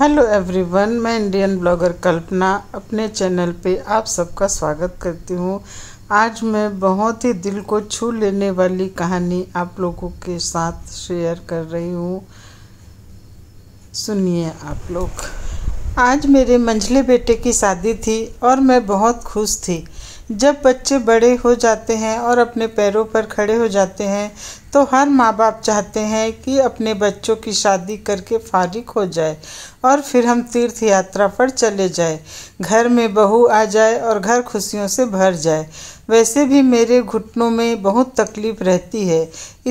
Hello everyone मैं Indian blogger Kalpana अपने channel पे आप सबका स्वागत करती हूँ आज मैं बहुत ही दिल को छू लेने वाली कहानी आप लोगों के साथ शेयर कर रही हूँ सुनिए आप लोग आज मेरे मंझले बेटे की शादी थी और मैं बहुत खुश थी जब बच्चे बड़े हो जाते हैं और अपने पैरों पर खड़े हो जाते हैं तो हर माँ बाप चाहते हैं कि अपने बच्चों की शादी करके फारिग हो जाए और फिर हम तीर्थ यात्रा पर चले जाए घर में बहू आ जाए और घर खुशियों से भर जाए वैसे भी मेरे घुटनों में बहुत तकलीफ़ रहती है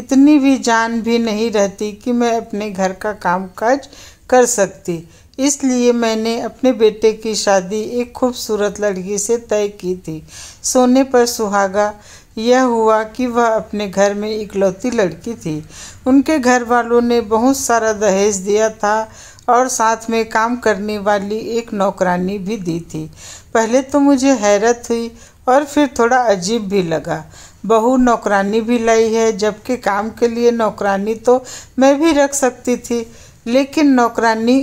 इतनी भी जान भी नहीं रहती कि मैं अपने घर का काम काज कर सकती इसलिए मैंने अपने बेटे की शादी एक खूबसूरत लड़की से तय की थी सोने पर सुहागा यह हुआ कि वह अपने घर में इकलौती लड़की थी उनके घर वालों ने बहुत सारा दहेज दिया था और साथ में काम करने वाली एक नौकरानी भी दी थी पहले तो मुझे हैरत हुई और फिर थोड़ा अजीब भी लगा बहू नौकरानी भी लाई है जबकि काम के लिए नौकरानी तो मैं भी रख सकती थी लेकिन नौकरानी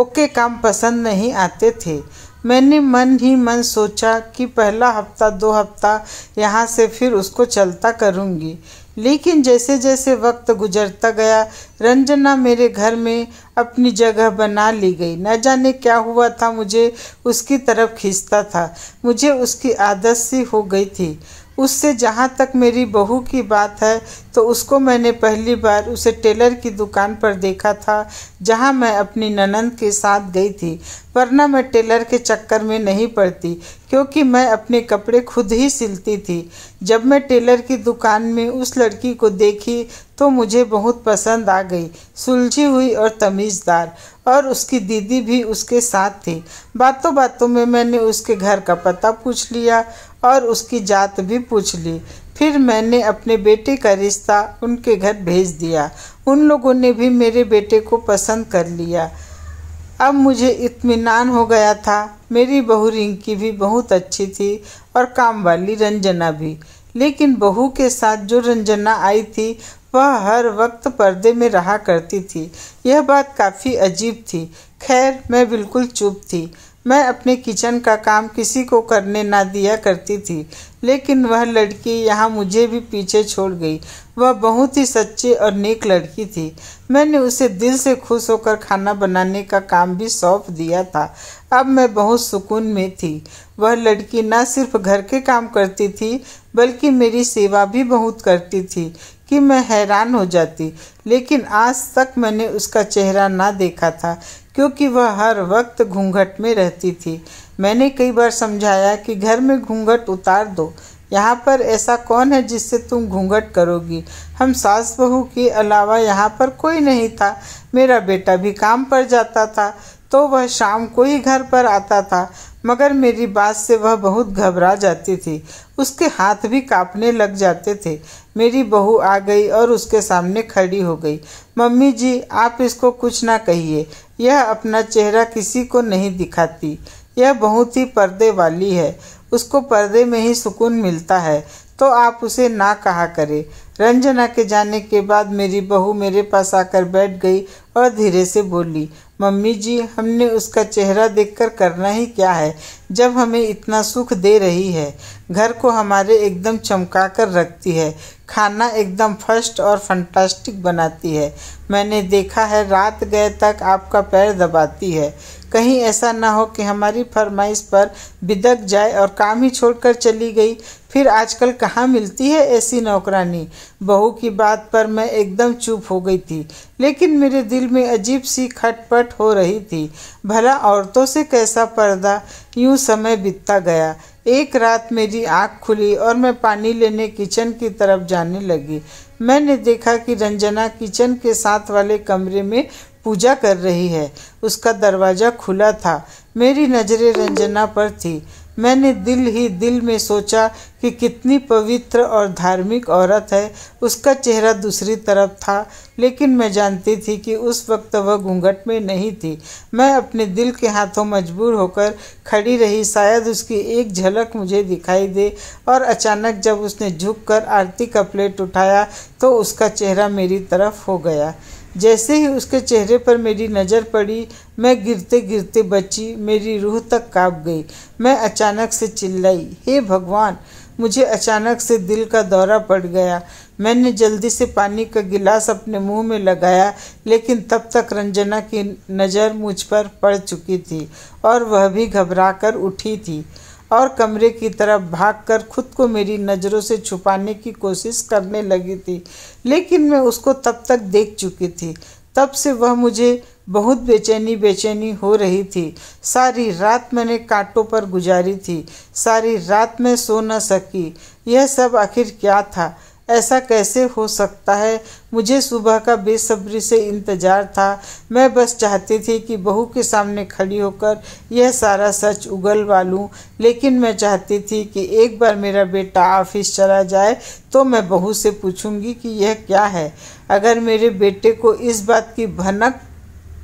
ओके काम पसंद नहीं आते थे मैंने मन ही मन सोचा कि पहला हफ्ता दो हफ्ता यहाँ से फिर उसको चलता करूँगी लेकिन जैसे जैसे वक्त गुजरता गया रंजना मेरे घर में अपनी जगह बना ली गई न जाने क्या हुआ था मुझे उसकी तरफ खींचता था मुझे उसकी आदत सी हो गई थी उससे जहाँ तक मेरी बहू की बात है तो उसको मैंने पहली बार उसे टेलर की दुकान पर देखा था जहाँ मैं अपनी ननंद के साथ गई थी वरना मैं टेलर के चक्कर में नहीं पड़ती क्योंकि मैं अपने कपड़े खुद ही सिलती थी जब मैं टेलर की दुकान में उस लड़की को देखी तो मुझे बहुत पसंद आ गई सुलझी हुई और तमीज़दार और उसकी दीदी भी उसके साथ थी बातों बातों में मैंने उसके घर का पता पूछ लिया और उसकी जात भी पूछ ली फिर मैंने अपने बेटे का रिश्ता उनके घर भेज दिया उन लोगों ने भी मेरे बेटे को पसंद कर लिया अब मुझे इत्मीनान हो गया था मेरी बहू रिंकी भी बहुत अच्छी थी और काम वाली रंजना भी लेकिन बहू के साथ जो रंजना आई थी वह हर वक्त पर्दे में रहा करती थी यह बात काफ़ी अजीब थी खैर मैं बिल्कुल चुप थी मैं अपने किचन का काम किसी को करने ना दिया करती थी लेकिन वह लड़की यहाँ मुझे भी पीछे छोड़ गई वह बहुत ही सच्ची और नेक लड़की थी मैंने उसे दिल से खुश होकर खाना बनाने का काम भी सौंप दिया था अब मैं बहुत सुकून में थी वह लड़की न सिर्फ घर के काम करती थी बल्कि मेरी सेवा भी बहुत करती थी कि मैं हैरान हो जाती लेकिन आज तक मैंने उसका चेहरा ना देखा था क्योंकि वह हर वक्त घूंघट में रहती थी मैंने कई बार समझाया कि घर में घूंघट उतार दो यहाँ पर ऐसा कौन है जिससे तुम घूंघट करोगी हम सास बहू के अलावा यहाँ पर कोई नहीं था मेरा बेटा भी काम पर जाता था तो वह शाम को ही घर पर आता था मगर मेरी बात से वह बहुत घबरा जाती थी उसके हाथ भी कांपने लग जाते थे मेरी बहू आ गई और उसके सामने खड़ी हो गई मम्मी जी आप इसको कुछ ना कहिए यह अपना चेहरा किसी को नहीं दिखाती यह बहुत ही पर्दे वाली है उसको पर्दे में ही सुकून मिलता है तो आप उसे ना कहा करें रंजना के जाने के बाद मेरी बहू मेरे पास आकर बैठ गई और धीरे से बोली मम्मी जी हमने उसका चेहरा देखकर करना ही क्या है जब हमें इतना सुख दे रही है घर को हमारे एकदम चमका कर रखती है खाना एकदम फर्स्ट और फंटास्टिक बनाती है मैंने देखा है रात गए तक आपका पैर दबाती है कहीं ऐसा ना हो कि हमारी फरमाइश पर बिदक जाए और काम ही छोड़कर चली गई फिर आजकल कहाँ मिलती है ऐसी नौकरानी बहू की बात पर मैं एकदम चुप हो गई थी लेकिन मेरे दिल में अजीब सी खटपट हो रही थी भला औरतों से कैसा पर्दा यूँ समय बीतता गया एक रात मेरी आंख खुली और मैं पानी लेने किचन की तरफ जाने लगी मैंने देखा कि रंजना किचन के साथ वाले कमरे में पूजा कर रही है उसका दरवाज़ा खुला था मेरी नज़रें रंजना पर थी मैंने दिल ही दिल में सोचा कि कितनी पवित्र और धार्मिक औरत है उसका चेहरा दूसरी तरफ था लेकिन मैं जानती थी कि उस वक्त वह घूंघट में नहीं थी मैं अपने दिल के हाथों मजबूर होकर खड़ी रही शायद उसकी एक झलक मुझे दिखाई दे और अचानक जब उसने झुककर आरती का प्लेट उठाया तो उसका चेहरा मेरी तरफ हो गया जैसे ही उसके चेहरे पर मेरी नज़र पड़ी मैं गिरते गिरते बची मेरी रूह तक काँप गई मैं अचानक से चिल्लाई हे भगवान मुझे अचानक से दिल का दौरा पड़ गया मैंने जल्दी से पानी का गिलास अपने मुंह में लगाया लेकिन तब तक रंजना की नज़र मुझ पर पड़ चुकी थी और वह भी घबरा कर उठी थी और कमरे की तरफ भागकर खुद को मेरी नज़रों से छुपाने की कोशिश करने लगी थी लेकिन मैं उसको तब तक देख चुकी थी तब से वह मुझे बहुत बेचैनी बेचैनी हो रही थी सारी रात मैंने कांटों पर गुजारी थी सारी रात मैं सो न सकी यह सब आखिर क्या था ऐसा कैसे हो सकता है मुझे सुबह का बेसब्री से इंतज़ार था मैं बस चाहती थी कि बहू के सामने खड़ी होकर यह सारा सच उगल वालूँ लेकिन मैं चाहती थी कि एक बार मेरा बेटा ऑफिस चला जाए तो मैं बहू से पूछूंगी कि यह क्या है अगर मेरे बेटे को इस बात की भनक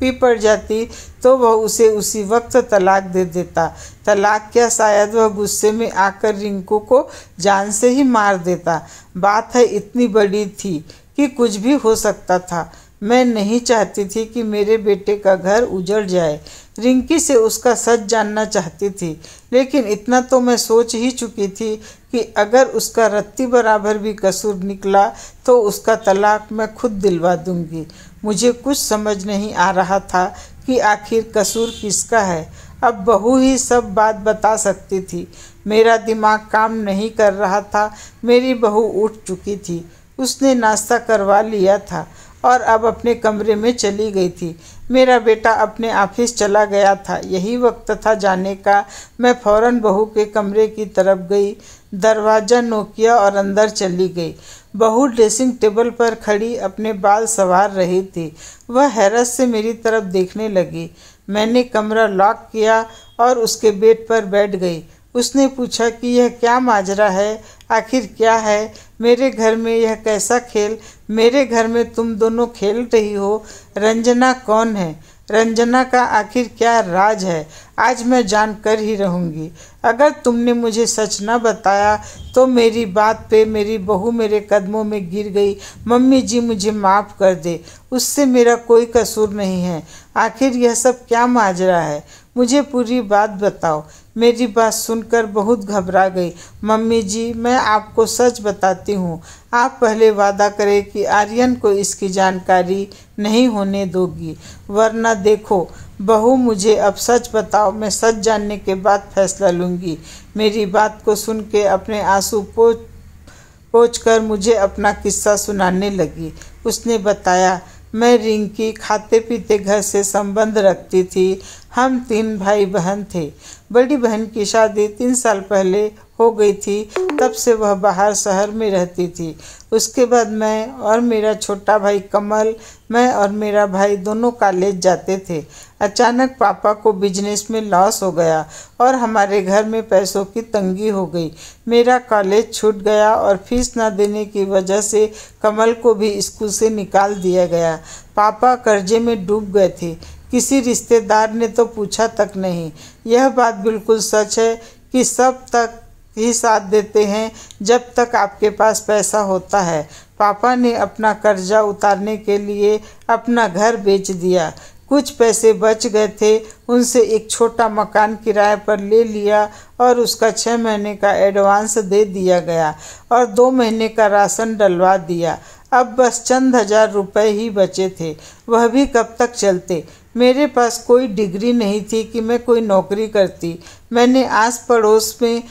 भी पड़ जाती तो वह उसे उसी वक्त तलाक दे देता तलाक क्या शायद वह गुस्से में आकर रिंकू को जान से ही मार देता बात है इतनी बड़ी थी कि कुछ भी हो सकता था मैं नहीं चाहती थी कि मेरे बेटे का घर उजड़ जाए रिंकी से उसका सच जानना चाहती थी लेकिन इतना तो मैं सोच ही चुकी थी कि अगर उसका रत्ती बराबर भी कसूर निकला तो उसका तलाक मैं खुद दिलवा दूंगी मुझे कुछ समझ नहीं आ रहा था कि आखिर कसूर किसका है अब बहू ही सब बात बता सकती थी मेरा दिमाग काम नहीं कर रहा था मेरी बहू उठ चुकी थी उसने नाश्ता करवा लिया था और अब अपने कमरे में चली गई थी मेरा बेटा अपने ऑफिस चला गया था यही वक्त था जाने का मैं फ़ौरन बहू के कमरे की तरफ गई दरवाज़ा नोकिया और अंदर चली गई बहू ड्रेसिंग टेबल पर खड़ी अपने बाल संवार रही थी वह हैरत से मेरी तरफ देखने लगी मैंने कमरा लॉक किया और उसके बेड पर बैठ गई उसने पूछा कि यह क्या माजरा है आखिर क्या है मेरे घर में यह कैसा खेल मेरे घर में तुम दोनों खेल रही हो रंजना कौन है रंजना का आखिर क्या राज है आज मैं जान कर ही रहूँगी अगर तुमने मुझे सच न बताया तो मेरी बात पे मेरी बहू मेरे कदमों में गिर गई मम्मी जी मुझे माफ़ कर दे उससे मेरा कोई कसूर नहीं है आखिर यह सब क्या माजरा है मुझे पूरी बात बताओ मेरी बात सुनकर बहुत घबरा गई मम्मी जी मैं आपको सच बताती हूँ आप पहले वादा करें कि आर्यन को इसकी जानकारी नहीं होने दोगी वरना देखो बहू मुझे अब सच बताओ मैं सच जानने के बाद फैसला लूँगी मेरी बात को सुन के अपने आंसू पोच पोच कर मुझे अपना किस्सा सुनाने लगी उसने बताया मैं रिंकी खाते पीते घर से संबंध रखती थी हम तीन भाई बहन थे बड़ी बहन की शादी तीन साल पहले हो गई थी तब से वह बाहर शहर में रहती थी उसके बाद मैं और मेरा छोटा भाई कमल मैं और मेरा भाई दोनों कॉलेज जाते थे अचानक पापा को बिजनेस में लॉस हो गया और हमारे घर में पैसों की तंगी हो गई मेरा कॉलेज छूट गया और फीस ना देने की वजह से कमल को भी स्कूल से निकाल दिया गया पापा कर्जे में डूब गए थे किसी रिश्तेदार ने तो पूछा तक नहीं यह बात बिल्कुल सच है कि सब तक ही साथ देते हैं जब तक आपके पास पैसा होता है पापा ने अपना कर्जा उतारने के लिए अपना घर बेच दिया कुछ पैसे बच गए थे उनसे एक छोटा मकान किराए पर ले लिया और उसका छः महीने का एडवांस दे दिया गया और दो महीने का राशन डलवा दिया अब बस चंद हजार रुपए ही बचे थे वह भी कब तक चलते मेरे पास कोई डिग्री नहीं थी कि मैं कोई नौकरी करती मैंने आस पड़ोस में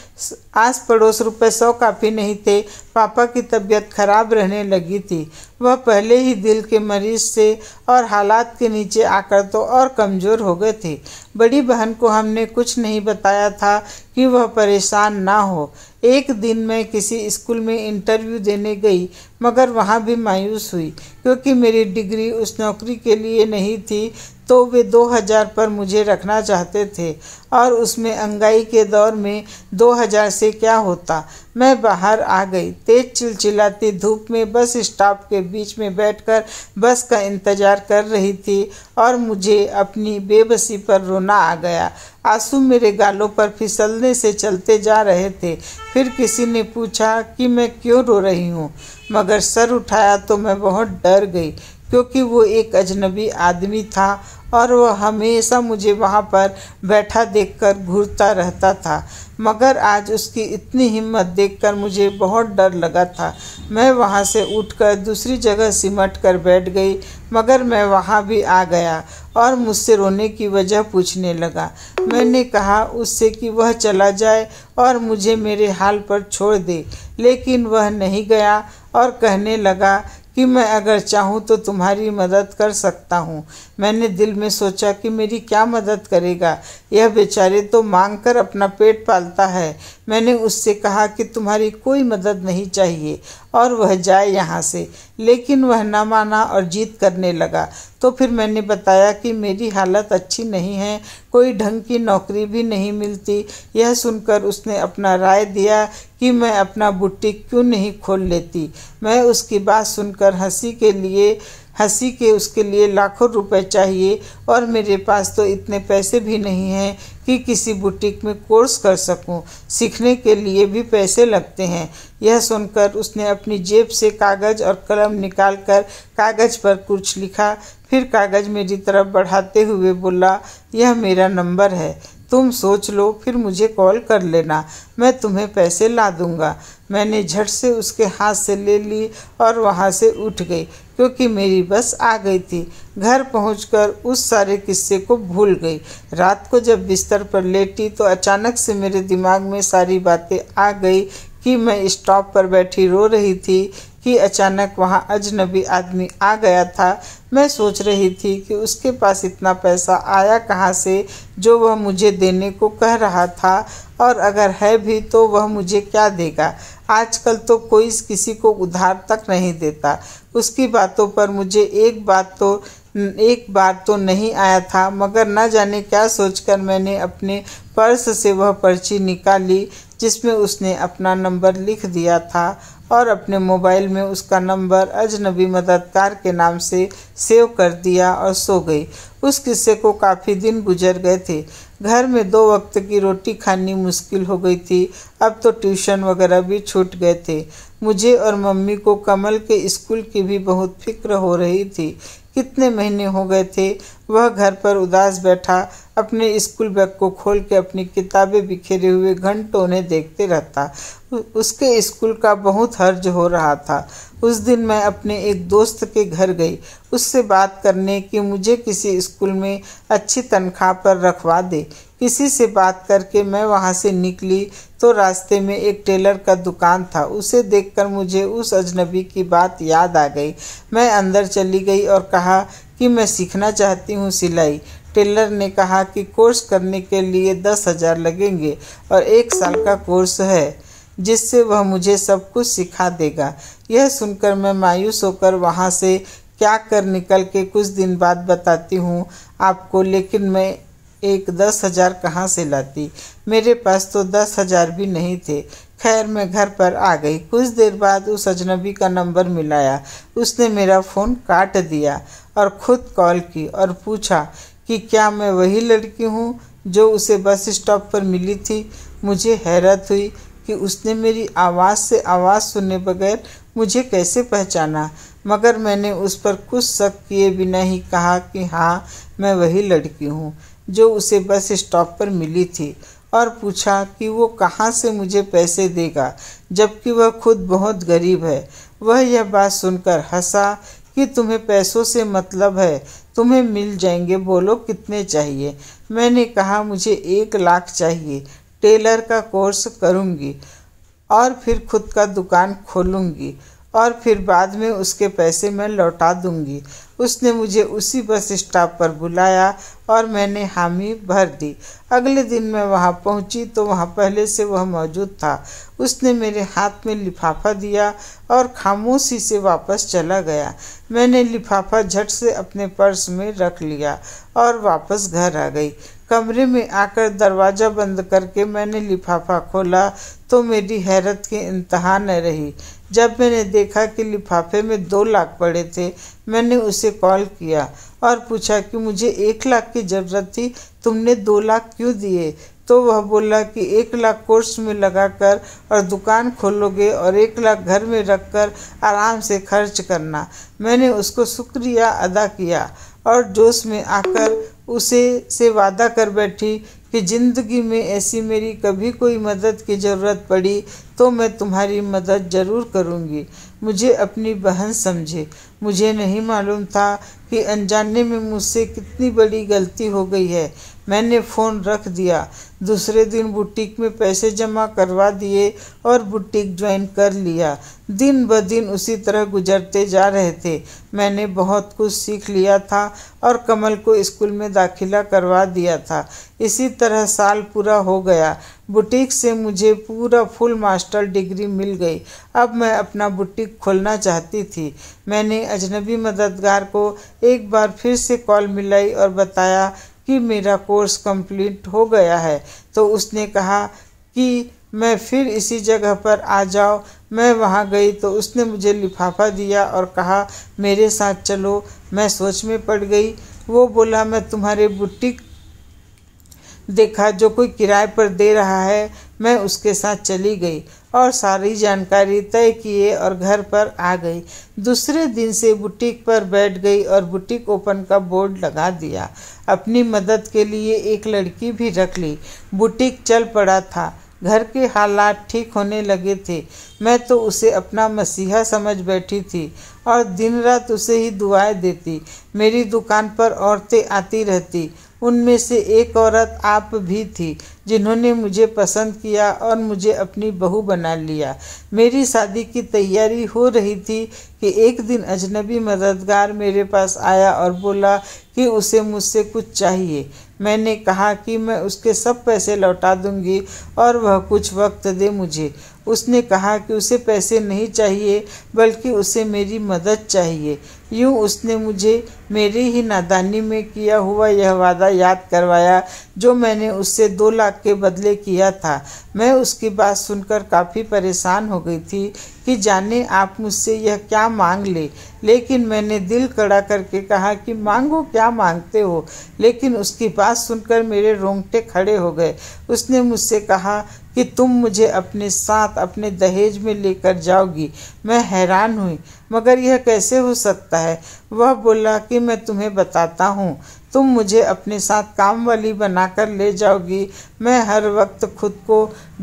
आस पड़ोस रुपए सौ काफ़ी नहीं थे पापा की तबीयत खराब रहने लगी थी वह पहले ही दिल के मरीज से और हालात के नीचे आकर तो और कमज़ोर हो गए थे बड़ी बहन को हमने कुछ नहीं बताया था कि वह परेशान ना हो एक दिन मैं किसी स्कूल में इंटरव्यू देने गई मगर वहाँ भी मायूस हुई क्योंकि मेरी डिग्री उस नौकरी के लिए नहीं थी तो वे 2000 पर मुझे रखना चाहते थे और उसमें अंगाई के दौर में 2000 से क्या होता मैं बाहर आ गई तेज चिलचिलाती धूप में बस स्टॉप के बीच में बैठकर बस का इंतज़ार कर रही थी और मुझे अपनी बेबसी पर रोना आ गया आंसू मेरे गालों पर फिसलने से चलते जा रहे थे फिर किसी ने पूछा कि मैं क्यों रो रही हूँ मगर सर उठाया तो मैं बहुत डर गई क्योंकि वो एक अजनबी आदमी था और वह हमेशा मुझे वहाँ पर बैठा देखकर घूरता रहता था मगर आज उसकी इतनी हिम्मत देखकर मुझे बहुत डर लगा था मैं वहाँ से उठकर दूसरी जगह सिमट कर बैठ गई मगर मैं वहाँ भी आ गया और मुझसे रोने की वजह पूछने लगा मैंने कहा उससे कि वह चला जाए और मुझे मेरे हाल पर छोड़ दे लेकिन वह नहीं गया और कहने लगा कि मैं अगर चाहूँ तो तुम्हारी मदद कर सकता हूँ मैंने दिल में सोचा कि मेरी क्या मदद करेगा यह बेचारे तो मांग कर अपना पेट पालता है मैंने उससे कहा कि तुम्हारी कोई मदद नहीं चाहिए और वह जाए यहाँ से लेकिन वह न माना और जीत करने लगा तो फिर मैंने बताया कि मेरी हालत अच्छी नहीं है कोई ढंग की नौकरी भी नहीं मिलती यह सुनकर उसने अपना राय दिया कि मैं अपना बुटीक क्यों नहीं खोल लेती मैं उसकी बात सुनकर हंसी के लिए हंसी के उसके लिए लाखों रुपए चाहिए और मेरे पास तो इतने पैसे भी नहीं हैं कि किसी बुटीक में कोर्स कर सकूं। सीखने के लिए भी पैसे लगते हैं यह सुनकर उसने अपनी जेब से कागज़ और कलम निकालकर कागज़ पर कुछ लिखा फिर कागज मेरी तरफ बढ़ाते हुए बोला यह मेरा नंबर है तुम सोच लो फिर मुझे कॉल कर लेना मैं तुम्हें पैसे ला दूंगा मैंने झट से उसके हाथ से ले ली और वहाँ से उठ गई क्योंकि मेरी बस आ गई थी घर पहुँच उस सारे किस्से को भूल गई रात को जब बिस्तर पर लेटी तो अचानक से मेरे दिमाग में सारी बातें आ गई कि मैं स्टॉप पर बैठी रो रही थी ही अचानक वहाँ अजनबी आदमी आ गया था मैं सोच रही थी कि उसके पास इतना पैसा आया कहाँ से जो वह मुझे देने को कह रहा था और अगर है भी तो वह मुझे क्या देगा आजकल तो कोई किसी को उधार तक नहीं देता उसकी बातों पर मुझे एक बात तो एक बार तो नहीं आया था मगर न जाने क्या सोचकर मैंने अपने पर्स से वह पर्ची निकाली जिसमें उसने अपना नंबर लिख दिया था और अपने मोबाइल में उसका नंबर अजनबी मददगार के नाम से सेव कर दिया और सो गई उस किस्से को काफ़ी दिन गुजर गए थे घर में दो वक्त की रोटी खानी मुश्किल हो गई थी अब तो ट्यूशन वगैरह भी छूट गए थे मुझे और मम्मी को कमल के स्कूल की भी बहुत फिक्र हो रही थी कितने महीने हो गए थे वह घर पर उदास बैठा अपने स्कूल बैग को खोल के अपनी किताबें बिखेरे हुए घंटों उन्हें देखते रहता उसके स्कूल का बहुत हर्ज हो रहा था उस दिन मैं अपने एक दोस्त के घर गई उससे बात करने कि मुझे किसी स्कूल में अच्छी तनख्वाह पर रखवा दे किसी से बात करके मैं वहाँ से निकली तो रास्ते में एक टेलर का दुकान था उसे देखकर मुझे उस अजनबी की बात याद आ गई मैं अंदर चली गई और कहा कि मैं सीखना चाहती हूँ सिलाई टेलर ने कहा कि कोर्स करने के लिए दस हज़ार लगेंगे और एक साल का कोर्स है जिससे वह मुझे सब कुछ सिखा देगा यह सुनकर मैं मायूस होकर वहाँ से क्या कर निकल के कुछ दिन बाद बताती हूँ आपको लेकिन मैं एक दस हजार कहाँ से लाती मेरे पास तो दस हजार भी नहीं थे खैर मैं घर पर आ गई कुछ देर बाद उस अजनबी का नंबर मिलाया उसने मेरा फ़ोन काट दिया और ख़ुद कॉल की और पूछा कि क्या मैं वही लड़की हूँ जो उसे बस स्टॉप पर मिली थी मुझे हैरत हुई कि उसने मेरी आवाज़ से आवाज़ सुने बगैर मुझे कैसे पहचाना मगर मैंने उस पर कुछ शक किए बिना ही कहा कि हाँ मैं वही लड़की हूँ जो उसे बस स्टॉप पर मिली थी और पूछा कि वो कहाँ से मुझे पैसे देगा जबकि वह खुद बहुत गरीब है वह यह बात सुनकर हंसा कि तुम्हें पैसों से मतलब है तुम्हें मिल जाएंगे बोलो कितने चाहिए मैंने कहा मुझे एक लाख चाहिए टेलर का कोर्स करूँगी और फिर खुद का दुकान खोलूँगी और फिर बाद में उसके पैसे मैं लौटा दूंगी उसने मुझे उसी बस स्टॉप पर बुलाया और मैंने हामी भर दी अगले दिन मैं वहाँ पहुँची तो वहाँ पहले से वह मौजूद था उसने मेरे हाथ में लिफाफा दिया और खामोशी से वापस चला गया मैंने लिफाफा झट से अपने पर्स में रख लिया और वापस घर आ गई कमरे में आकर दरवाज़ा बंद करके मैंने लिफाफा खोला तो मेरी हैरत की इंतहा न रही जब मैंने देखा कि लिफाफे में दो लाख पड़े थे मैंने उसे कॉल किया और पूछा कि मुझे एक लाख की ज़रूरत थी तुमने दो लाख क्यों दिए तो वह बोला कि एक लाख कोर्स में लगाकर और दुकान खोलोगे और एक लाख घर में रखकर आराम से खर्च करना मैंने उसको शुक्रिया अदा किया और जोश में आकर उसे से वादा कर बैठी कि ज़िंदगी में ऐसी मेरी कभी कोई मदद की ज़रूरत पड़ी तो मैं तुम्हारी मदद ज़रूर करूँगी मुझे अपनी बहन समझे मुझे नहीं मालूम था कि अनजाने में मुझसे कितनी बड़ी गलती हो गई है मैंने फ़ोन रख दिया दूसरे दिन बुटीक में पैसे जमा करवा दिए और बुटीक ज्वाइन कर लिया दिन ब दिन उसी तरह गुजरते जा रहे थे मैंने बहुत कुछ सीख लिया था और कमल को स्कूल में दाखिला करवा दिया था इसी तरह साल पूरा हो गया बुटीक से मुझे पूरा फुल मास्टर डिग्री मिल गई अब मैं अपना बुटीक खोलना चाहती थी मैंने अजनबी मददगार को एक बार फिर से कॉल मिलाई और बताया कि मेरा कोर्स कंप्लीट हो गया है तो उसने कहा कि मैं फिर इसी जगह पर आ जाओ मैं वहाँ गई तो उसने मुझे लिफाफा दिया और कहा मेरे साथ चलो मैं सोच में पड़ गई वो बोला मैं तुम्हारे बुटीक देखा जो कोई किराए पर दे रहा है मैं उसके साथ चली गई और सारी जानकारी तय किए और घर पर आ गई दूसरे दिन से बुटीक पर बैठ गई और बुटीक ओपन का बोर्ड लगा दिया अपनी मदद के लिए एक लड़की भी रख ली बुटीक चल पड़ा था घर के हालात ठीक होने लगे थे मैं तो उसे अपना मसीहा समझ बैठी थी और दिन रात उसे ही दुआएं देती मेरी दुकान पर औरतें आती रहती उनमें से एक औरत आप भी थी जिन्होंने मुझे पसंद किया और मुझे अपनी बहू बना लिया मेरी शादी की तैयारी हो रही थी कि एक दिन अजनबी मददगार मेरे पास आया और बोला कि उसे मुझसे कुछ चाहिए मैंने कहा कि मैं उसके सब पैसे लौटा दूंगी और वह कुछ वक्त दे मुझे उसने कहा कि उसे पैसे नहीं चाहिए बल्कि उसे मेरी मदद चाहिए यूं उसने मुझे मेरी ही नादानी में किया हुआ यह वादा याद करवाया जो मैंने उससे दो लाख के बदले किया था मैं उसकी बात सुनकर काफ़ी परेशान हो गई थी कि जाने आप मुझसे यह क्या मांग ले लेकिन मैंने दिल कड़ा करके कहा कि मांगो क्या मांगते हो लेकिन उसकी बात सुनकर मेरे रोंगटे खड़े हो गए उसने मुझसे कहा कि तुम मुझे अपने साथ अपने दहेज में लेकर जाओगी मैं हैरान हुई मगर यह कैसे हो सकता है वह बोला कि मैं तुम्हें बताता हूँ तुम मुझे अपने साथ काम वाली बनाकर ले जाओगी मैं हर वक्त खुद को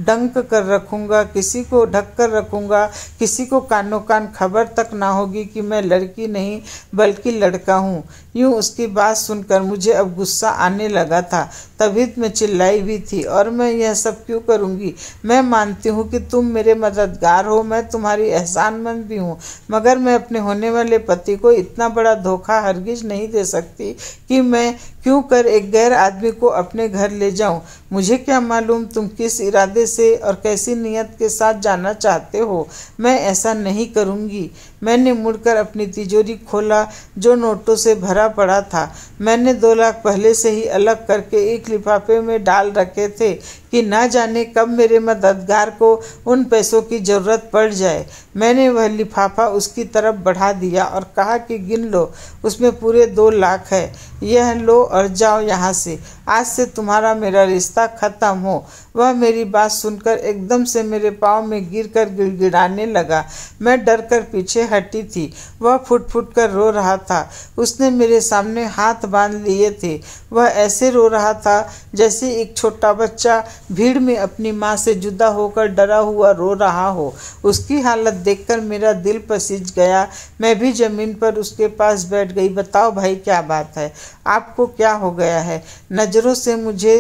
डंक कर रखूँगा किसी को ढक कर रखूँगा किसी को कानों कान खबर तक ना होगी कि मैं लड़की नहीं बल्कि लड़का हूँ यूँ उसकी बात सुनकर मुझे अब गुस्सा आने लगा था तभी मैं चिल्लाई भी थी और मैं यह सब क्यों करूँगी मैं मानती हूँ कि तुम मेरे मददगार हो मैं तुम्हारी एहसानमंद भी हूँ मगर मैं अपने होने वाले पति को इतना बड़ा धोखा हरगिज नहीं दे सकती कि मैं Yeah. क्यों कर एक गैर आदमी को अपने घर ले जाऊं मुझे क्या मालूम तुम किस इरादे से और कैसी नीयत के साथ जाना चाहते हो मैं ऐसा नहीं करूंगी मैंने मुड़कर अपनी तिजोरी खोला जो नोटों से भरा पड़ा था मैंने दो लाख पहले से ही अलग करके एक लिफाफे में डाल रखे थे कि ना जाने कब मेरे मददगार को उन पैसों की ज़रूरत पड़ जाए मैंने वह लिफाफा उसकी तरफ बढ़ा दिया और कहा कि गिन लो उसमें पूरे दो लाख है यह लो और जाओ यहाँ से आज से तुम्हारा मेरा रिश्ता खत्म हो वह मेरी बात सुनकर एकदम से मेरे पाँव में गिर कर गिड़गिड़ाने लगा मैं डर कर पीछे हटी थी वह फुट फुट कर रो रहा था उसने मेरे सामने हाथ बांध लिए थे वह ऐसे रो रहा था जैसे एक छोटा बच्चा भीड़ में अपनी माँ से जुदा होकर डरा हुआ रो रहा हो उसकी हालत देखकर मेरा दिल पसीज गया मैं भी ज़मीन पर उसके पास बैठ गई बताओ भाई क्या बात है आपको क्या हो गया है नजर नज़रों से मुझे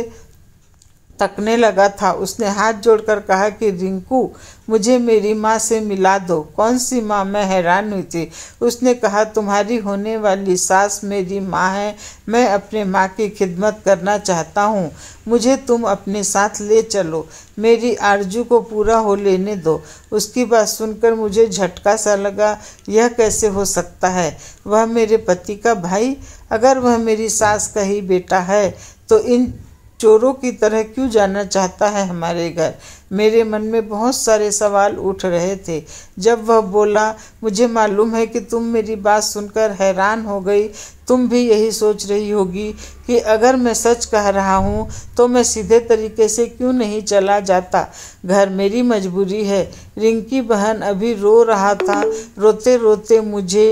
तकने लगा था उसने हाथ जोड़कर कहा कि रिंकू मुझे मेरी माँ से मिला दो कौन सी माँ मैं हैरान हुई थी उसने कहा तुम्हारी होने वाली सास मेरी माँ है मैं अपने माँ की खिदमत करना चाहता हूँ मुझे तुम अपने साथ ले चलो मेरी आरजू को पूरा हो लेने दो उसकी बात सुनकर मुझे झटका सा लगा यह कैसे हो सकता है वह मेरे पति का भाई अगर वह मेरी सास का ही बेटा है तो इन चोरों की तरह क्यों जाना चाहता है हमारे घर मेरे मन में बहुत सारे सवाल उठ रहे थे जब वह बोला मुझे मालूम है कि तुम मेरी बात सुनकर हैरान हो गई तुम भी यही सोच रही होगी कि अगर मैं सच कह रहा हूँ तो मैं सीधे तरीके से क्यों नहीं चला जाता घर मेरी मजबूरी है रिंकी बहन अभी रो रहा था रोते रोते मुझे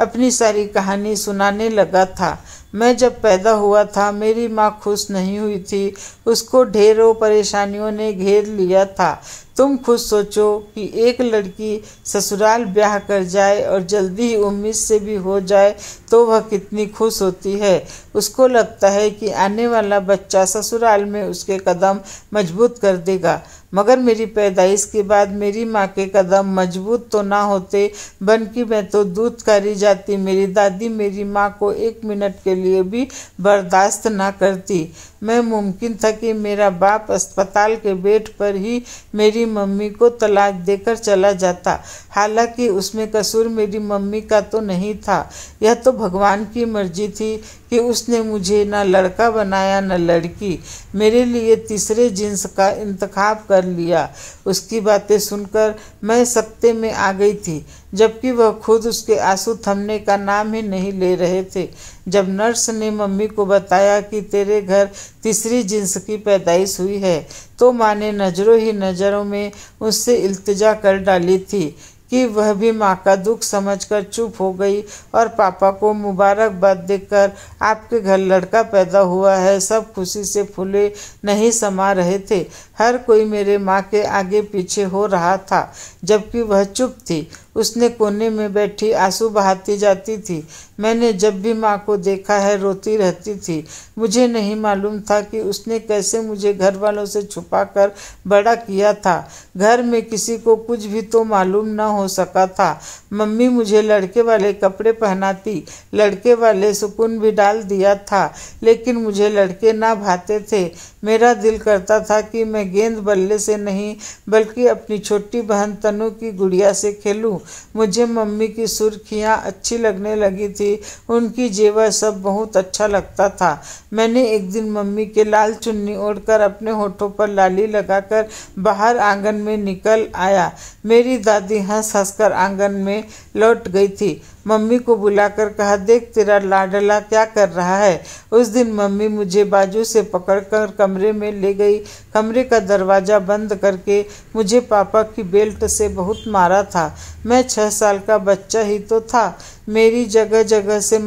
अपनी सारी कहानी सुनाने लगा था मैं जब पैदा हुआ था मेरी माँ खुश नहीं हुई थी उसको ढेरों परेशानियों ने घेर लिया था तुम खुद सोचो कि एक लड़की ससुराल ब्याह कर जाए और जल्दी ही उम्मीद से भी हो जाए तो वह कितनी खुश होती है उसको लगता है कि आने वाला बच्चा ससुराल में उसके कदम मजबूत कर देगा मगर मेरी पैदाइश के बाद मेरी माँ के कदम मजबूत तो ना होते बल्कि मैं तो दूध करी जाती मेरी दादी मेरी माँ को एक मिनट के लिए भी बर्दाश्त ना करती मैं मुमकिन था कि मेरा बाप अस्पताल के बेड पर ही मेरी मम्मी को तलाक देकर चला जाता हालांकि उसमें कसूर मेरी मम्मी का तो नहीं था यह तो भगवान की मर्जी थी कि उसने मुझे ना लड़का बनाया न लड़की मेरे लिए तीसरे जिन्स का इंतखब कर कर लिया उसकी बातें सुनकर मैं सत्ते में आ गई थी जबकि वह खुद उसके आंसू थमने का नाम ही नहीं ले रहे थे जब नर्स ने मम्मी को बताया कि तेरे घर तीसरी जिन्स की पैदाइश हुई है तो माँ ने नज़रों ही नज़रों में उससे इल्तजा कर डाली थी कि वह भी माँ का दुख समझकर चुप हो गई और पापा को मुबारकबाद देकर आपके घर लड़का पैदा हुआ है सब खुशी से फूले नहीं समा रहे थे हर कोई मेरे माँ के आगे पीछे हो रहा था जबकि वह चुप थी उसने कोने में बैठी आंसू बहाती जाती थी मैंने जब भी माँ को देखा है रोती रहती थी मुझे नहीं मालूम था कि उसने कैसे मुझे घर वालों से छुपा कर बड़ा किया था घर में किसी को कुछ भी तो मालूम न हो सका था मम्मी मुझे लड़के वाले कपड़े पहनाती लड़के वाले सुकून भी डाल दिया था लेकिन मुझे लड़के ना भाते थे मेरा दिल करता था कि मैं गेंद बल्ले से नहीं बल्कि अपनी छोटी बहन तनु की गुड़िया से खेलूं मुझे मम्मी की सुर्खियां अच्छी लगने लगी थी उनकी जेवर सब बहुत अच्छा लगता था मैंने एक दिन मम्मी के लाल चुन्नी ओढ़कर अपने होठों पर लाली लगाकर बाहर आंगन में निकल आया मेरी दादी हंस हंसकर आंगन में लौट गई थी मम्मी को बुलाकर कहा देख तेरा लाडला क्या कर रहा है उस दिन मम्मी मुझे बाजू से पकड़कर कमरे में ले गई कमरे का दरवाज़ा बंद करके मुझे पापा की बेल्ट से बहुत मारा था मैं छः साल का बच्चा ही तो था मेरी जगह जगह से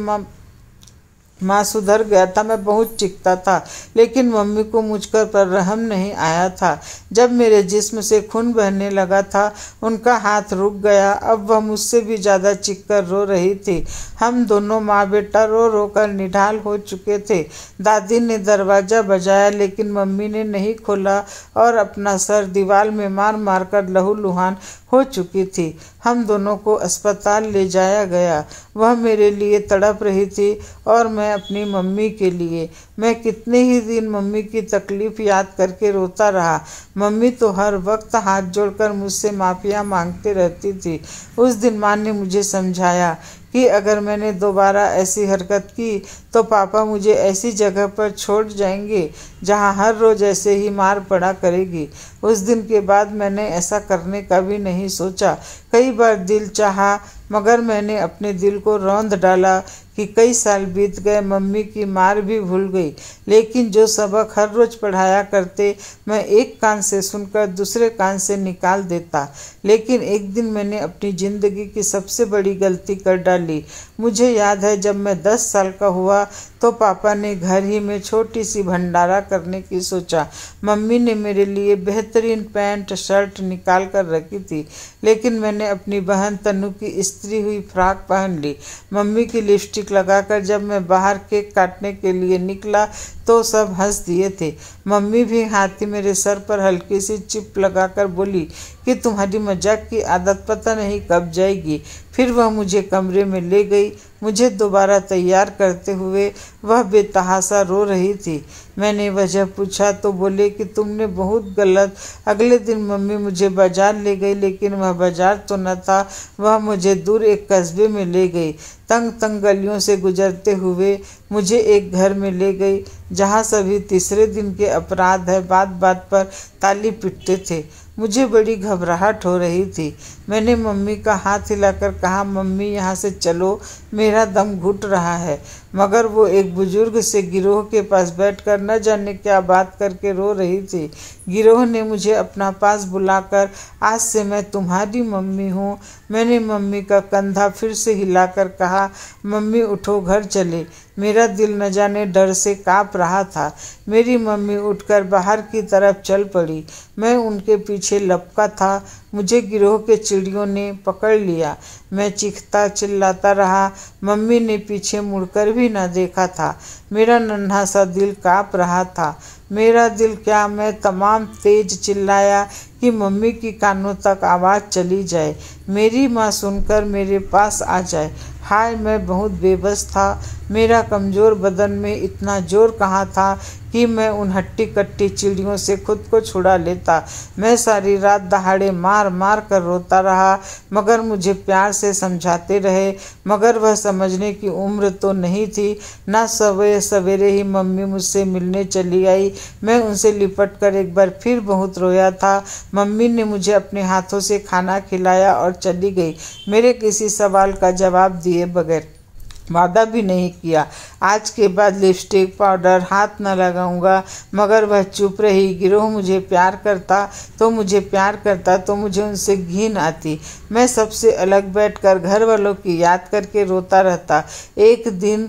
माँ सुधर गया था मैं बहुत चिकता था लेकिन मम्मी को मुझ पर रहम नहीं आया था जब मेरे जिस्म से खून बहने लगा था उनका हाथ रुक गया अब वह मुझसे भी ज़्यादा चिक कर रो रही थी हम दोनों माँ बेटा रो रो कर निढाल हो चुके थे दादी ने दरवाज़ा बजाया लेकिन मम्मी ने नहीं खोला और अपना सर दीवार में मार मार कर लहू लुहान हो चुकी थी हम दोनों को अस्पताल ले जाया गया वह मेरे लिए तड़प रही थी और मैं अपनी मम्मी के लिए मैं कितने ही दिन मम्मी की तकलीफ़ याद करके रोता रहा मम्मी तो हर वक्त हाथ जोड़कर मुझसे माफ़िया मांगते रहती थी उस दिन माँ ने मुझे समझाया कि अगर मैंने दोबारा ऐसी हरकत की तो पापा मुझे ऐसी जगह पर छोड़ जाएंगे जहां हर रोज़ ऐसे ही मार पड़ा करेगी उस दिन के बाद मैंने ऐसा करने का भी नहीं सोचा कई बार दिल चाहा मगर मैंने अपने दिल को रौंद डाला कि कई साल बीत गए मम्मी की मार भी भूल गई लेकिन जो सबक हर रोज पढ़ाया करते मैं एक कान से सुनकर दूसरे कान से निकाल देता लेकिन एक दिन मैंने अपनी ज़िंदगी की सबसे बड़ी गलती कर डाली मुझे याद है जब मैं दस साल का हुआ तो पापा ने घर ही में छोटी सी भंडारा करने की सोचा मम्मी ने मेरे लिए बेहतरीन पैंट शर्ट निकाल कर रखी थी लेकिन मैंने अपनी बहन तनु की स्त्री हुई फ्राक पहन ली मम्मी की लिपस्टिक चीख लगाकर जब मैं बाहर केक काटने के लिए निकला तो सब हंस दिए थे मम्मी भी हाथी मेरे सर पर हल्की सी चिप लगाकर बोली कि तुम्हारी मजाक की आदत पता नहीं कब जाएगी फिर वह मुझे कमरे में ले गई मुझे दोबारा तैयार करते हुए वह बेतहासा रो रही थी मैंने वजह पूछा तो बोले कि तुमने बहुत गलत अगले दिन मम्मी मुझे बाजार ले गई लेकिन वह बाजार तो न था वह मुझे दूर एक कस्बे में ले गई तंग तंग गलियों से गुजरते हुए मुझे एक घर में ले गई जहाँ सभी तीसरे दिन के अपराध है बात बात पर ताली पिटते थे मुझे बड़ी घबराहट हो रही थी मैंने मम्मी का हाथ हिलाकर कहा मम्मी यहाँ से चलो मेरा दम घुट रहा है मगर वो एक बुजुर्ग से गिरोह के पास बैठकर न जाने क्या बात करके रो रही थी गिरोह ने मुझे अपना पास बुलाकर आज से मैं तुम्हारी मम्मी हूँ मैंने मम्मी का कंधा फिर से हिलाकर कहा मम्मी उठो घर चले मेरा दिल न जाने डर से काँप रहा था मेरी मम्मी उठकर बाहर की तरफ चल पड़ी मैं उनके पीछे लपका था मुझे गिरोह के चिड़ियों ने पकड़ लिया मैं चीखता चिल्लाता रहा मम्मी ने पीछे मुड़कर भी न देखा था मेरा नन्हा सा दिल काँप रहा था मेरा दिल क्या मैं तमाम तेज चिल्लाया कि मम्मी की कानों तक आवाज़ चली जाए मेरी माँ सुनकर मेरे पास आ जाए हाय मैं बहुत बेबस था मेरा कमज़ोर बदन में इतना जोर कहाँ था कि मैं उन हट्टी कट्टी चिड़ियों से खुद को छुड़ा लेता मैं सारी रात दहाड़े मार मार कर रोता रहा मगर मुझे प्यार से समझाते रहे मगर वह समझने की उम्र तो नहीं थी ना सवे सवेरे ही मम्मी मुझसे मिलने चली आई मैं उनसे लिपट कर एक बार फिर बहुत रोया था मम्मी ने मुझे अपने हाथों से खाना खिलाया और चली गई मेरे किसी सवाल का जवाब दिए बगैर वादा भी नहीं किया आज के बाद लिपस्टिक पाउडर हाथ न लगाऊंगा मगर वह चुप रही गिरोह मुझे प्यार करता तो मुझे प्यार करता तो मुझे उनसे घिन आती मैं सबसे अलग बैठकर घर वालों की याद करके रोता रहता एक दिन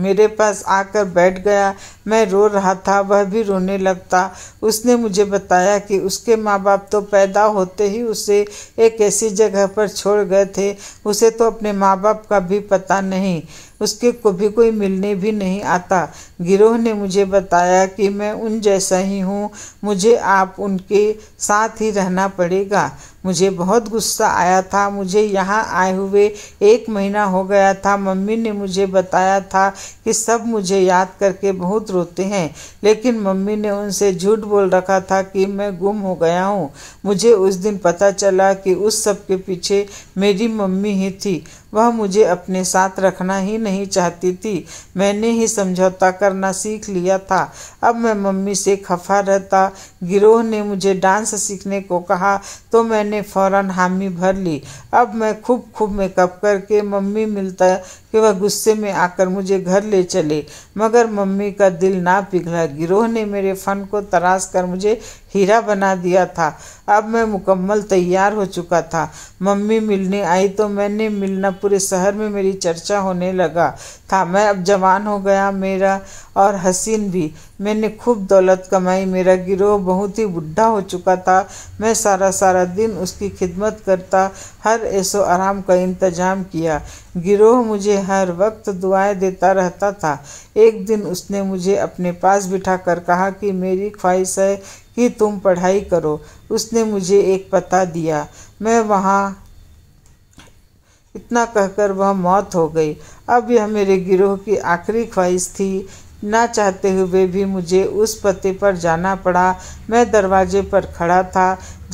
मेरे पास आकर बैठ गया मैं रो रहा था वह भी रोने लगता उसने मुझे बताया कि उसके माँ बाप तो पैदा होते ही उसे एक ऐसी जगह पर छोड़ गए थे उसे तो अपने माँ बाप का भी पता नहीं उसके कभी कोई मिलने भी नहीं आता गिरोह ने मुझे बताया कि मैं उन जैसा ही हूँ मुझे आप उनके साथ ही रहना पड़ेगा मुझे बहुत गुस्सा आया था मुझे यहाँ आए हुए एक महीना हो गया था मम्मी ने मुझे बताया था कि सब मुझे याद करके बहुत रोते हैं लेकिन मम्मी ने उनसे झूठ बोल रखा था कि मैं गुम हो गया हूँ मुझे उस दिन पता चला कि उस सब के पीछे मेरी मम्मी ही थी वह मुझे अपने साथ रखना ही नहीं चाहती थी मैंने ही समझौता करना सीख लिया था अब मैं मम्मी से खफा रहता गिरोह ने मुझे डांस सीखने को कहा तो मैंने फौरन हामी भर ली अब मैं खूब खूब मेकअप करके मम्मी मिलता कि वह गुस्से में आकर मुझे घर ले चले मगर मम्मी का दिल ना पिघला गिरोह ने मेरे फन को तराश कर मुझे हीरा बना दिया था अब मैं मुकम्मल तैयार हो चुका था मम्मी मिलने आई तो मैंने मिलना पूरे शहर में मेरी चर्चा होने लगा था मैं अब जवान हो गया मेरा और हसीन भी मैंने खूब दौलत कमाई मेरा गिरोह बहुत ही बुढ़ा हो चुका था मैं सारा सारा दिन उसकी खिदमत करता हर ऐसो आराम का इंतजाम किया गिरोह मुझे हर वक्त दुआएं देता रहता था एक दिन उसने मुझे अपने पास बिठा कर कहा कि मेरी ख्वाहिश है कि तुम पढ़ाई करो उसने मुझे एक पता दिया मैं वहाँ इतना कहकर वह मौत हो गई अब यह मेरे गिरोह की आखिरी ख्वाहिश थी ना चाहते हुए भी मुझे उस पते पर जाना पड़ा मैं दरवाजे पर खड़ा था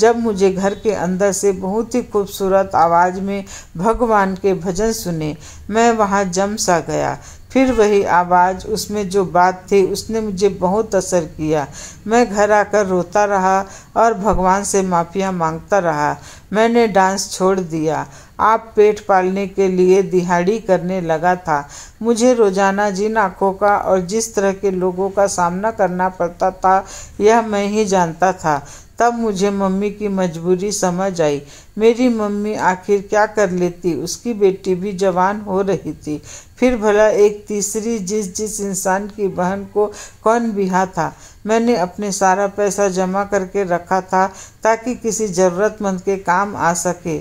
जब मुझे घर के अंदर से बहुत ही खूबसूरत आवाज़ में भगवान के भजन सुने मैं वहाँ जम सा गया फिर वही आवाज़ उसमें जो बात थी उसने मुझे बहुत असर किया मैं घर आकर रोता रहा और भगवान से माफ़िया मांगता रहा मैंने डांस छोड़ दिया आप पेट पालने के लिए दिहाड़ी करने लगा था मुझे रोजाना जिन आँखों का और जिस तरह के लोगों का सामना करना पड़ता था यह मैं ही जानता था तब मुझे मम्मी की मजबूरी समझ आई मेरी मम्मी आखिर क्या कर लेती उसकी बेटी भी जवान हो रही थी फिर भला एक तीसरी जिस जिस इंसान की बहन को कौन बिहा था मैंने अपने सारा पैसा जमा करके रखा था ताकि किसी ज़रूरतमंद के काम आ सके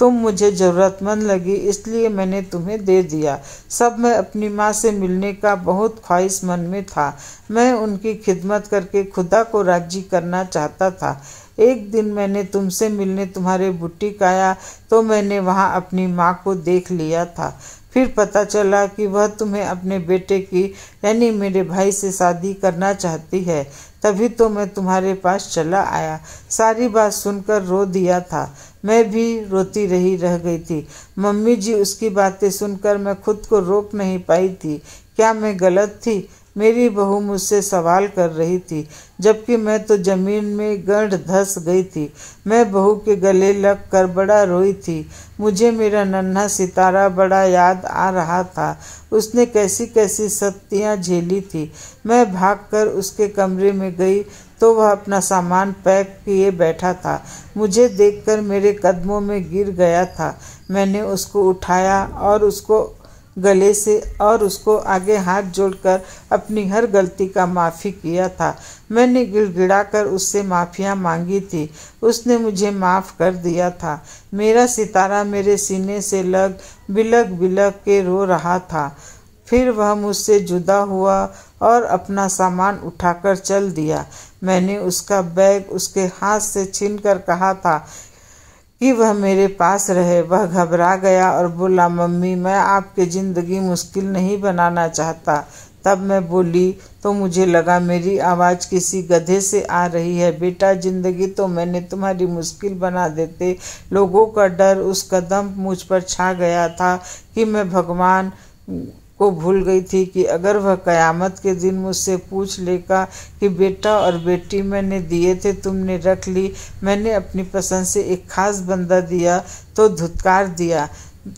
तुम मुझे ज़रूरतमंद लगी इसलिए मैंने तुम्हें दे दिया सब मैं अपनी माँ से मिलने का बहुत ख्वाहिश मन में था मैं उनकी खिदमत करके खुदा को राजी करना चाहता था एक दिन मैंने तुमसे मिलने तुम्हारे बुटीक आया तो मैंने वहाँ अपनी माँ को देख लिया था फिर पता चला कि वह तुम्हें अपने बेटे की यानी मेरे भाई से शादी करना चाहती है तभी तो मैं तुम्हारे पास चला आया सारी बात सुनकर रो दिया था मैं भी रोती रही रह गई थी मम्मी जी उसकी बातें सुनकर मैं खुद को रोक नहीं पाई थी क्या मैं गलत थी मेरी बहू मुझसे सवाल कर रही थी जबकि मैं तो जमीन में गढ़ धस गई थी मैं बहू के गले लग कर बड़ा रोई थी मुझे मेरा नन्हा सितारा बड़ा याद आ रहा था उसने कैसी कैसी सत्तियाँ झेली थी मैं भागकर उसके कमरे में गई तो वह अपना सामान पैक किए बैठा था मुझे देखकर मेरे कदमों में गिर गया था मैंने उसको उठाया और उसको गले से और उसको आगे हाथ जोड़कर अपनी हर गलती का माफ़ी किया था मैंने गिड़गिड़ाकर उससे माफ़ियाँ मांगी थी उसने मुझे माफ़ कर दिया था मेरा सितारा मेरे सीने से लग बिलग बिलग के रो रहा था फिर वह मुझसे जुदा हुआ और अपना सामान उठाकर चल दिया मैंने उसका बैग उसके हाथ से कर कहा था कि वह मेरे पास रहे वह घबरा गया और बोला मम्मी मैं आपकी ज़िंदगी मुश्किल नहीं बनाना चाहता तब मैं बोली तो मुझे लगा मेरी आवाज़ किसी गधे से आ रही है बेटा ज़िंदगी तो मैंने तुम्हारी मुश्किल बना देते लोगों का डर उस कदम मुझ पर छा गया था कि मैं भगवान को भूल गई थी कि अगर वह क़यामत के दिन मुझसे पूछ लेगा कि बेटा और बेटी मैंने दिए थे तुमने रख ली मैंने अपनी पसंद से एक खास बंदा दिया तो धुतकार दिया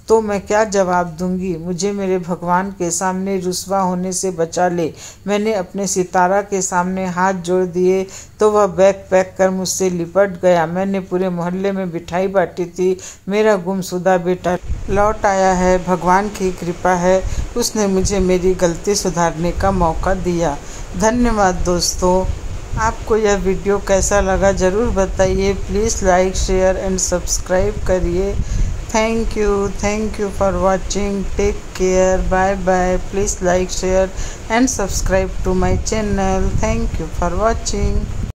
तो मैं क्या जवाब दूंगी मुझे मेरे भगवान के सामने रुसवा होने से बचा ले मैंने अपने सितारा के सामने हाथ जोड़ दिए तो वह बैग पैक कर मुझसे लिपट गया मैंने पूरे मोहल्ले में बिठाई बाटी थी मेरा गुमशुदा बेटा लौट आया है भगवान की कृपा है उसने मुझे मेरी गलती सुधारने का मौका दिया धन्यवाद दोस्तों आपको यह वीडियो कैसा लगा ज़रूर बताइए please like share and subscribe करिए thank you thank you for watching take care bye bye please like share and subscribe to my channel thank you for watching